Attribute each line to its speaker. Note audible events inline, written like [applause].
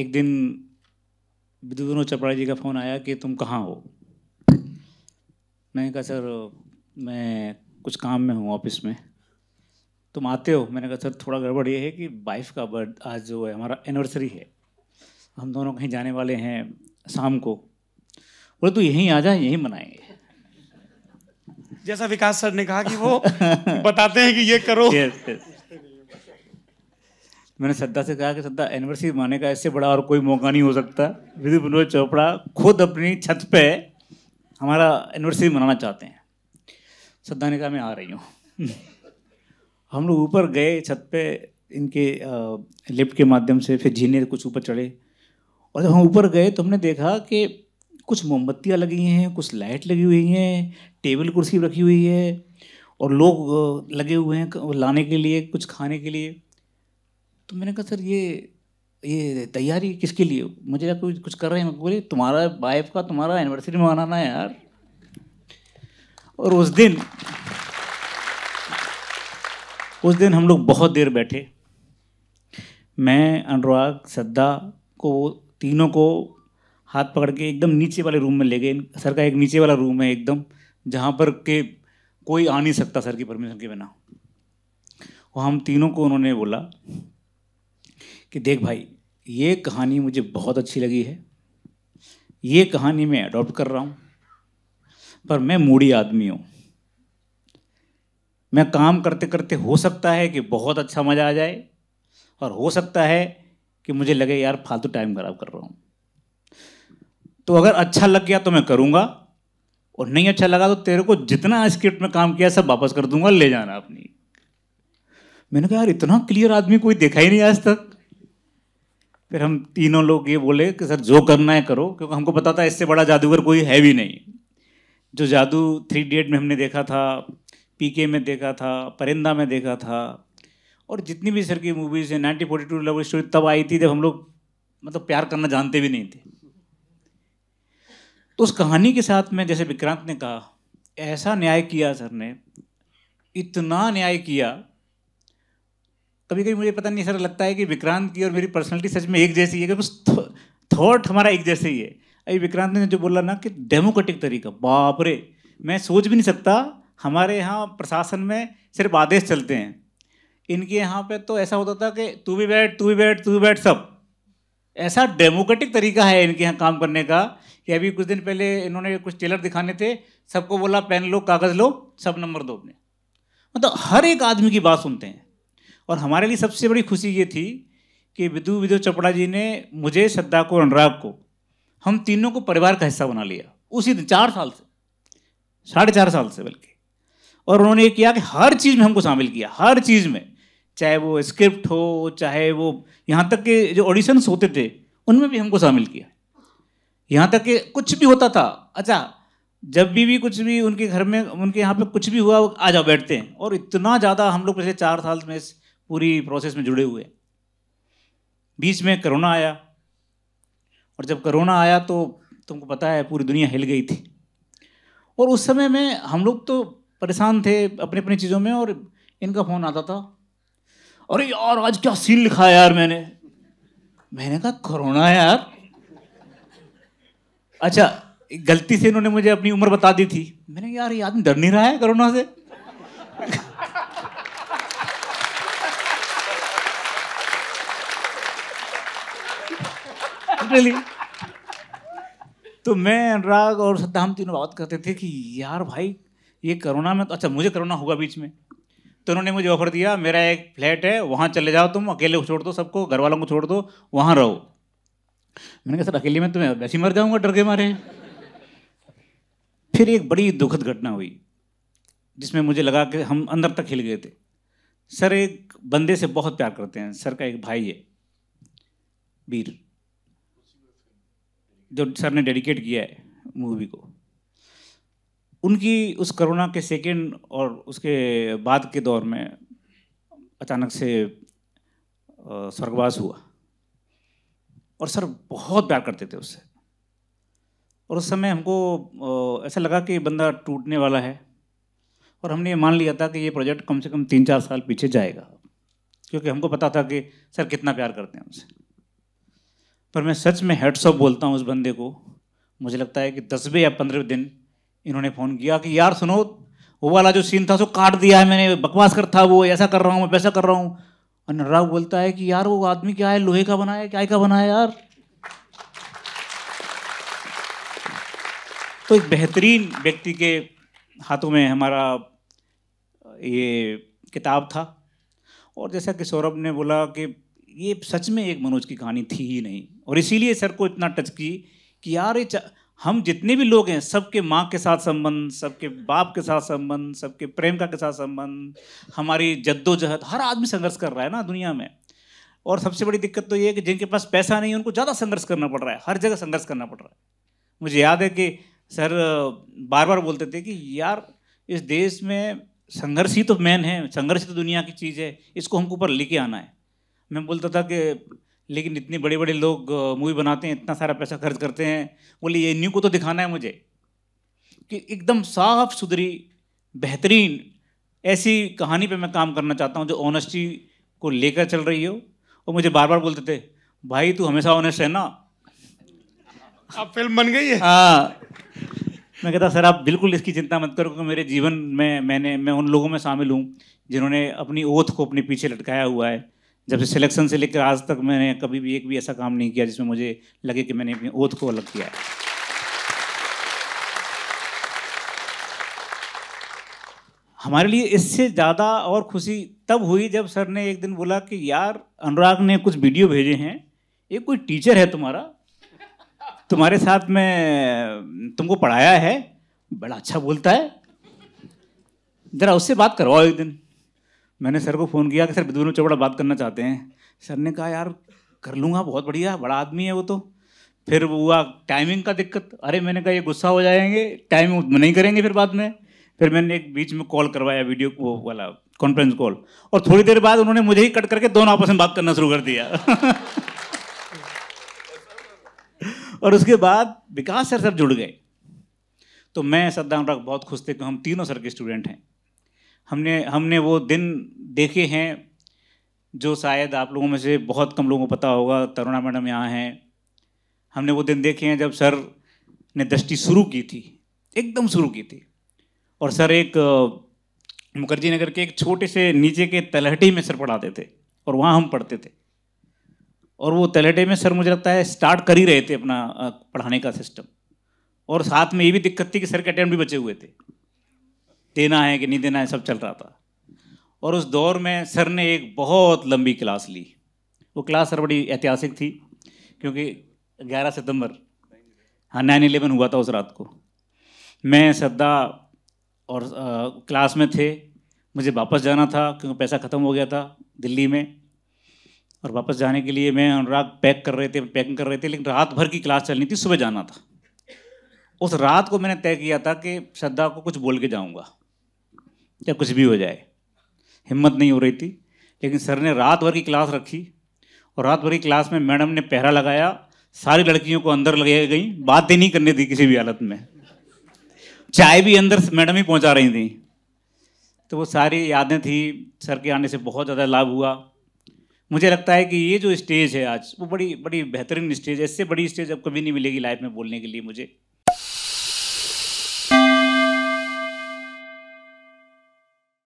Speaker 1: एक दिन विद्युनो चपड़ा जी का फ़ोन आया कि तुम कहाँ हो मैंने कहा सर मैं कुछ काम में हूँ ऑफिस में तुम आते हो मैंने कहा सर थोड़ा गड़बड़ ये है कि वाइफ का बर्थ आज जो है हमारा एनिवर्सरी है हम दोनों कहीं जाने वाले हैं शाम को बोले तू यहीं आ जाए यहीं मनाएंगे जैसा विकास सर ने कहा कि वो [laughs] बताते हैं कि ये करो yes, yes. मैंने श्रद्धा से कहा कि श्रद्धा एनिवर्सरी माने का इससे बड़ा और कोई मौका नहीं हो सकता विधि विनोद चोपड़ा खुद अपनी छत पे हमारा एनिवर्सरी मनाना चाहते हैं श्रद्धा ने कहा मैं आ रही हूँ [laughs] हम लोग ऊपर गए छत पे इनके लिफ्ट के माध्यम से फिर जीने कुछ ऊपर चढ़े और जब हम ऊपर गए तो हमने देखा कि कुछ मोमबत्तियाँ लगी हैं कुछ लाइट लगी हुई हैं टेबल कुर्सी रखी हुई है और लोग लगे हुए हैं लाने के लिए कुछ खाने के लिए तो मैंने कहा सर ये ये तैयारी किसके लिए मुझे कोई कुछ कर रहे हैं बोले तुम्हारा वाइफ का तुम्हारा एनिवर्सरी मनाना है यार और उस दिन उस दिन हम लोग बहुत देर बैठे मैं अनुराग सद्दा को तीनों को हाथ पकड़ के एकदम नीचे वाले रूम में ले गए सर का एक नीचे वाला रूम है एकदम जहाँ पर के कोई आ नहीं सकता सर की परमिशन के बिना वो तो हम तीनों को उन्होंने बोला कि देख भाई ये कहानी मुझे बहुत अच्छी लगी है ये कहानी मैं अडॉप्ट कर रहा हूँ पर मैं मूढ़ी आदमी हूँ मैं काम करते करते हो सकता है कि बहुत अच्छा मज़ा आ जाए और हो सकता है कि मुझे लगे यार फालतू टाइम ख़राब कर रहा हूँ तो अगर अच्छा लग गया तो मैं करूँगा और नहीं अच्छा लगा तो तेरे को जितना स्क्रिप्ट में काम किया सब वापस कर दूंगा ले जाना अपनी मैंने कहा यार इतना क्लियर आदमी कोई देखा ही नहीं आज तक फिर हम तीनों लोग ये बोले कि सर जो करना है करो क्योंकि हमको पता था इससे बड़ा जादूगर कोई है भी नहीं जो जादू थ्री डेट में हमने देखा था पीके में देखा था परिंदा में देखा था और जितनी भी सर की मूवीज़ हैं nineteen forty two love story तब आई थी जब हम लोग मतलब प्यार करना जानते भी नहीं थे तो उस कहानी के साथ में जैसे विक्रांत ने कहा ऐसा न्याय किया सर ने इतना न्याय किया कभी कभी मुझे पता नहीं सर लगता है कि विक्रांत की और मेरी पर्सनैलिटी सच में एक जैसी है कि बस थॉट हमारा एक जैसे ही है अभी विक्रांत ने जो बोला ना कि डेमोक्रेटिक तरीका बाप रे मैं सोच भी नहीं सकता हमारे यहाँ प्रशासन में सिर्फ आदेश चलते हैं इनके यहाँ पे तो ऐसा होता था कि तू भी बैठ तू भी बैठ तू भी बैठ सब ऐसा डेमोक्रेटिक तरीका है इनके यहाँ काम करने का कि अभी कुछ दिन पहले इन्होंने कुछ टेलर दिखाने थे सबको बोला पेन लो कागज़ लो सब नंबर दो अपने मतलब हर एक आदमी की बात सुनते हैं और हमारे लिए सबसे बड़ी खुशी ये थी कि विदु विदु चपड़ा जी ने मुझे श्रद्धा को अनुराग को हम तीनों को परिवार का हिस्सा बना लिया उसी दिन चार साल से साढ़े चार साल से बल्कि और उन्होंने ये किया कि हर चीज़ में हमको शामिल किया हर चीज़ में चाहे वो स्क्रिप्ट हो चाहे वो यहाँ तक के जो ऑडिशंस होते थे उनमें भी हमको शामिल किया यहाँ तक के कुछ भी होता था अच्छा जब भी भी कुछ भी उनके घर में उनके यहाँ पे कुछ भी हुआ आ जाओ बैठते हैं और इतना ज़्यादा हम लोग पिछले चार साल में पूरी प्रोसेस में जुड़े हुए बीच में करोना आया और जब करोना आया तो तुमको पता है पूरी दुनिया हिल गई थी और उस समय में हम लोग तो परेशान थे अपनी अपनी चीज़ों में और इनका फ़ोन आता था अरे यार आज क्या सीन लिखा है यार मैंने मैंने कहा करोना यार अच्छा गलती से इन्होंने मुझे अपनी उम्र बता दी थी मैंने यार ये आदमी डर नहीं रहा है करोना से लिए तो मैं अनुराग और सत्ता हम तीनों बात करते थे कि यार भाई ये करोना में तो अच्छा मुझे करोना होगा बीच में तो उन्होंने मुझे ऑफर दिया मेरा एक फ्लैट है वहाँ चले जाओ तुम अकेले को छोड़ दो सबको घर वालों को छोड़ दो वहाँ रहो मैंने कहा सर अकेले में तुम्हें तो वैसे ही मर जाऊँगा डर के मारे फिर एक बड़ी दुखद घटना हुई जिसमें मुझे लगा कि हम अंदर तक हिल गए थे सर एक बंदे से बहुत प्यार करते हैं सर का एक भाई है वीर जो सर ने डेडिकेट किया है मूवी को उनकी उस कोरोना के सेकेंड और उसके बाद के दौर में अचानक से स्वर्गवास हुआ और सर बहुत प्यार करते थे उससे और उस समय हमको ऐसा लगा कि बंदा टूटने वाला है और हमने ये मान लिया था कि ये प्रोजेक्ट कम से कम तीन चार साल पीछे जाएगा क्योंकि हमको पता था कि सर कितना प्यार करते हैं उनसे पर मैं सच में हेड्स ऑफ बोलता हूँ उस बंदे को मुझे लगता है कि दसवें या पंद्रहवें दिन इन्होंने फ़ोन किया कि यार सुनो वो वाला जो सीन था उसको काट दिया है मैंने बकवास कर था वो ऐसा कर रहा हूँ मैं पैसा कर रहा हूँ और अनुराग बोलता है कि यार वो आदमी क्या है लोहे का बना है क्या का बना है यार तो एक बेहतरीन व्यक्ति के हाथों में हमारा ये किताब था और जैसा कि सौरभ ने बोला कि ये सच में एक मनोज की कहानी थी ही नहीं और इसीलिए सर को इतना टच की कि यार ये हम जितने भी लोग हैं सबके माँ के साथ संबंध सबके बाप के साथ संबंध सबके प्रेम का के साथ संबंध हमारी जद्दोजहद हर आदमी संघर्ष कर रहा है ना दुनिया में और सबसे बड़ी दिक्कत तो ये है कि जिनके पास पैसा नहीं है उनको ज़्यादा संघर्ष करना पड़ रहा है हर जगह संघर्ष करना पड़ रहा है मुझे याद है कि सर बार बार बोलते थे कि यार इस देश में संघर्ष ही तो मेन है संघर्ष तो दुनिया की चीज़ है इसको हमको ऊपर लेके आना है मैं बोलता था कि लेकिन इतने बड़े बड़े लोग मूवी बनाते हैं इतना सारा पैसा खर्च करते हैं बोले ये न्यू को तो दिखाना है मुझे कि एकदम साफ सुथरी बेहतरीन ऐसी कहानी पे मैं काम करना चाहता हूँ जो ऑनेस्टी को लेकर चल रही हो और मुझे बार बार बोलते थे भाई तू हमेशा ऑनेस्ट है ना अब फिल्म बन गई है हाँ मैं कहता सर आप बिल्कुल इसकी चिंता मत करो क्योंकि मेरे जीवन में मैंने मैं उन लोगों में शामिल हूँ जिन्होंने अपनी ओथ को अपने पीछे लटकाया हुआ है जब से सिलेक्शन से लेकर आज तक मैंने कभी भी एक भी ऐसा काम नहीं किया जिसमें मुझे लगे कि मैंने अपनी ओथ को अलग किया है हमारे लिए इससे ज़्यादा और खुशी तब हुई जब सर ने एक दिन बोला कि यार अनुराग ने कुछ वीडियो भेजे हैं ये कोई टीचर है तुम्हारा तुम्हारे साथ में तुमको पढ़ाया है बड़ा अच्छा बोलता है ज़रा उससे बात करवाओ एक दिन मैंने सर को फ़ोन किया कि सर विदुर चोपड़ा बात करना चाहते हैं सर ने कहा यार कर लूँगा बहुत बढ़िया बड़ा आदमी है वो तो फिर हुआ टाइमिंग का दिक्कत अरे मैंने कहा ये गुस्सा हो जाएंगे टाइम नहीं करेंगे फिर बाद में फिर मैंने एक बीच में कॉल करवाया वीडियो वो वाला कॉन्फ्रेंस कॉल और थोड़ी देर बाद उन्होंने मुझे ही कट करके दोनों आपस में बात करना शुरू कर दिया [laughs] और उसके बाद विकास सर सर जुड़ गए तो मैं सद्दाम बहुत खुश थे कि हम तीनों सर के स्टूडेंट हैं हमने हमने वो दिन देखे हैं जो शायद आप लोगों में से बहुत कम लोगों को पता होगा तरुणा मैडम यहाँ हैं हमने वो दिन देखे हैं जब सर ने दृष्टि शुरू की थी एकदम शुरू की थी और सर एक मुखर्जी नगर के एक छोटे से नीचे के तलहटी में सर पढ़ाते थे और वहाँ हम पढ़ते थे और वो तलहटे में सर मुझे लगता है स्टार्ट कर ही रहे थे अपना पढ़ाने का सिस्टम और साथ में ये भी दिक्कत थी कि सर के अटैम्प्ट भी बचे हुए थे देना है कि नहीं देना है सब चल रहा था और उस दौर में सर ने एक बहुत लंबी क्लास ली वो क्लास सर बड़ी ऐतिहासिक थी क्योंकि 11 सितंबर हाँ नाइन इलेवन हुआ था उस रात को मैं सद्दा और आ, क्लास में थे मुझे वापस जाना था क्योंकि पैसा ख़त्म हो गया था दिल्ली में और वापस जाने के लिए मैं अनुराग पैक कर रहे थे पैकिंग कर रहे थे लेकिन रात भर की क्लास चलनी थी सुबह जाना था उस रात को मैंने तय किया था कि श्रद्धा को कुछ बोल के जाऊँगा या कुछ भी हो जाए हिम्मत नहीं हो रही थी लेकिन सर ने रात भर की क्लास रखी और रात भर की क्लास में मैडम ने पहरा लगाया सारी लड़कियों को अंदर लगे गई बातें नहीं करने थी किसी भी हालत में चाय भी अंदर मैडम ही पहुंचा रही थी तो वो सारी यादें थी सर के आने से बहुत ज़्यादा लाभ हुआ मुझे लगता है कि ये जो स्टेज है आज वो बड़ी बड़ी बेहतरीन स्टेज है इससे बड़ी स्टेज अब कभी नहीं मिलेगी लाइफ में बोलने के लिए मुझे